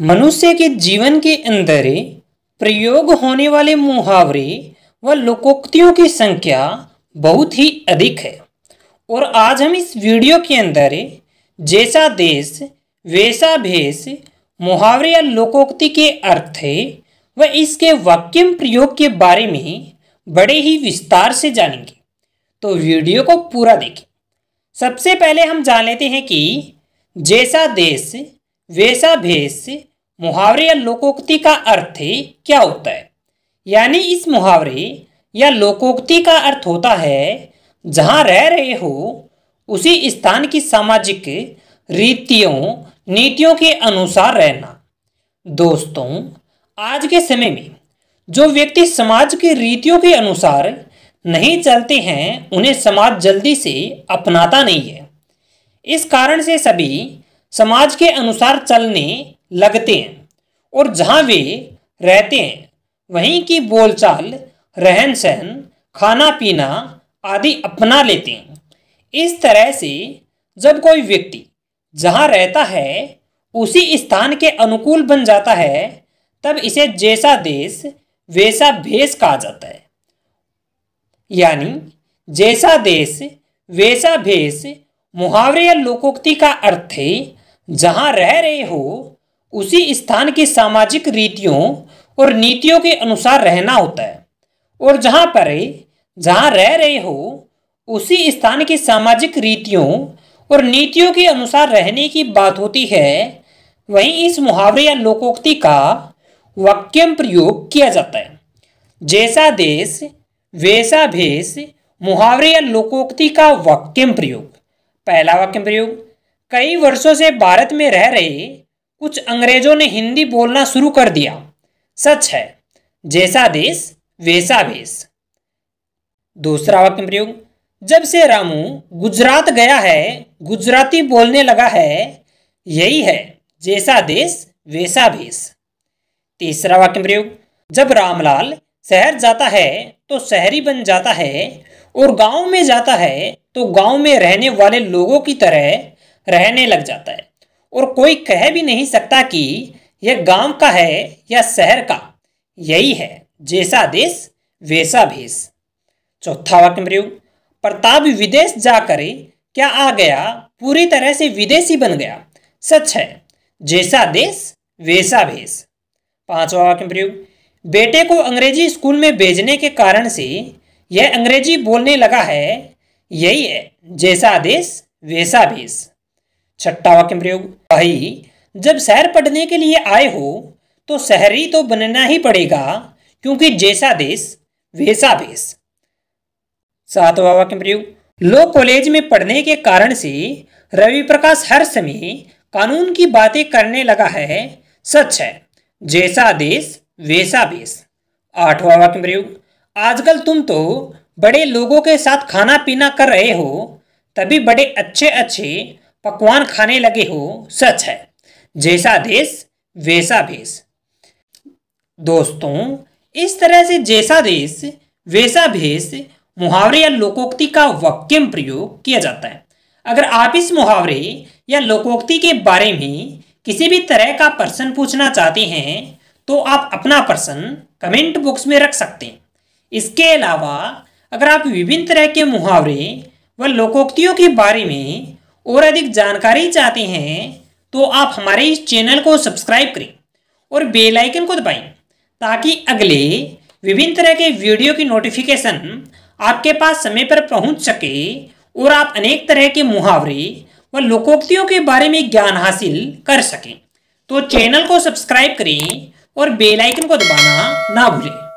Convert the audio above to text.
हम्म। मनुष्य के जीवन के अंदर प्रयोग होने वाले मुहावरे व लोकोक्तियों की संख्या बहुत ही अधिक है और आज हम इस वीडियो के अंदर जैसा देश वैसा भेष मुहावरे या लोकोक्ति के अर्थ व इसके वाक्यम प्रयोग के बारे में बड़े ही विस्तार से जानेंगे तो वीडियो को पूरा देखें सबसे पहले हम जान लेते हैं कि जैसा देश वैसा भेष मुहावरे या लोकोक्ति का अर्थ क्या होता है यानी इस मुहावरे या लोकोक्ति का अर्थ होता है जहाँ रह रहे हो उसी स्थान की सामाजिक रीतियों नीतियों के अनुसार रहना दोस्तों आज के समय में जो व्यक्ति समाज की रीतियों के अनुसार नहीं चलते हैं उन्हें समाज जल्दी से अपनाता नहीं है इस कारण से सभी समाज के अनुसार चलने लगते हैं और जहाँ वे रहते हैं वहीं की बोलचाल रहन सहन खाना पीना आदि अपना लेते हैं इस तरह से जब कोई व्यक्ति जहाँ रहता है उसी स्थान के अनुकूल बन जाता है तब इसे जैसा देश वैसा भेष कहा जाता है यानी जैसा देश वैसा भेष मुहावरे या लोकोक्ति का अर्थ है जहाँ रह रहे हो उसी स्थान की सामाजिक रीतियों और नीतियों के अनुसार रहना होता है और जहाँ पर जहाँ रह रहे हो उसी स्थान की सामाजिक रीतियों और नीतियों के अनुसार रहने की बात होती है वहीं इस मुहावरे या लोकोक्ति का वाक्यम प्रयोग किया जाता है जैसा देश वैसा भेष मुहावरे या लोकोक्ति का वाक्यम प्रयोग पहला वाक्यम प्रयोग कई वर्षों से भारत में रह रहे कुछ अंग्रेजों ने हिंदी बोलना शुरू कर दिया सच है जैसा देश वैसा भेष दूसरा वाक्य प्रयोग जब से रामू गुजरात गया है गुजराती बोलने लगा है यही है जैसा देश वैसा भेष तीसरा वाक्य प्रयोग जब रामलाल शहर जाता है तो शहरी बन जाता है और गांव में जाता है तो गांव में रहने वाले लोगों की तरह रहने लग जाता है और कोई कह भी नहीं सकता कि यह गांव का है या शहर का यही है जैसा देश वैसा भेष चौथा वाक्य प्रयोग प्रताप विदेश जा करे क्या आ गया पूरी तरह से विदेशी बन गया सच है जैसा देश वैसा भेष पांचवा वाक्य प्रयोग बेटे को अंग्रेजी स्कूल में भेजने के कारण से यह अंग्रेजी बोलने लगा है यही है जैसा देश वैसा भेष छठा वाक्य में प्रयोग भाई जब शहर पढ़ने के लिए आए हो तो शहरी तो बनना ही पड़ेगा क्योंकि जैसा देश वैसा भेष सातवा वाक्य में प्रयोग लो कॉलेज में पढ़ने के कारण से रवि प्रकाश हर समय कानून की बातें करने लगा है सच है जैसा देश वैसा भेष आठवा वाक्य प्रयोग आजकल तुम तो बड़े लोगों के साथ खाना पीना कर रहे हो तभी बड़े अच्छे अच्छे पकवान खाने लगे हो सच है जैसा देश वैसा भेष दोस्तों इस तरह से जैसा देश वैसा भेष मुहावरे या लोकोक्ति का वाक्यम प्रयोग किया जाता है अगर आप इस मुहावरे या लोकोक्ति के बारे में किसी भी तरह का प्रश्न पूछना चाहते हैं तो आप अपना प्रश्न कमेंट बॉक्स में रख सकते हैं इसके अलावा अगर आप विभिन्न तरह के मुहावरे व लोकोक्तियों के बारे में और अधिक जानकारी चाहते हैं तो आप हमारे इस चैनल को सब्सक्राइब करें और बेल आइकन को दबाएं ताकि अगले विभिन्न तरह के वीडियो की नोटिफिकेशन आपके पास समय पर पहुंच सके और आप अनेक तरह के मुहावरे व लोकोक्तियों के बारे में ज्ञान हासिल कर सकें तो चैनल को सब्सक्राइब करें और बेल आइकन को दबाना ना भूलें